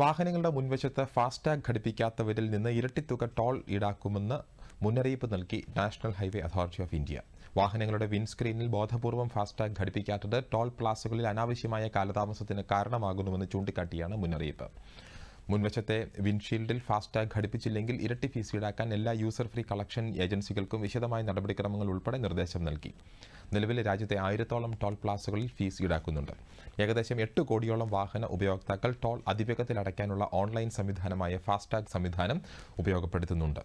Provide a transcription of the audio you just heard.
വാഹനങ്ങളുടെ മുൻവശത്ത് ഫാസ്ടാഗ് ഘടിപ്പിക്കാത്തവരിൽ നിന്ന് ഇരട്ടിത്തുക ടോൾ ഈടാക്കുമെന്ന് മുന്നറിയിപ്പ് നൽകി national highway authority of India വാഹനങ്ങളുടെ വിൻസ്ക്രീനിൽ ബോധപൂർവം ഫാസ്ടാഗ് ഘടിപ്പിക്കാത്തത് ടോൾ പ്ലാസുകളിൽ അനാവശ്യമായ കാലതാമസത്തിന് കാരണമാകുന്നുവെന്ന് ചൂണ്ടിക്കാട്ടിയാണ് മുന്നറിയിപ്പ് മുൻവശത്തെ വിൻഷീൽഡിൽ ഫാസ്ടാഗ് ഘടിപ്പിച്ചില്ലെങ്കിൽ ഇരട്ടി ഫീസ് ഈടാക്കാൻ എല്ലാ യൂസർ ഫ്രീ കളക്ഷൻ ഏജൻസികൾക്കും വിശദമായ നടപടിക്രമങ്ങൾ ഉൾപ്പെടെ നിർദ്ദേശം നൽകി നിലവിൽ രാജ്യത്തെ ആയിരത്തോളം ടോൾ പ്ലാസകളിൽ ഫീസ് ഈടാക്കുന്നുണ്ട് ഏകദേശം എട്ട് കോടിയോളം വാഹന ഉപയോക്താക്കൾ ടോൾ അതിവേഗത്തിൽ അടയ്ക്കാനുള്ള ഓൺലൈൻ സംവിധാനമായ ഫാസ്ടാഗ് സംവിധാനം ഉപയോഗപ്പെടുത്തുന്നുണ്ട്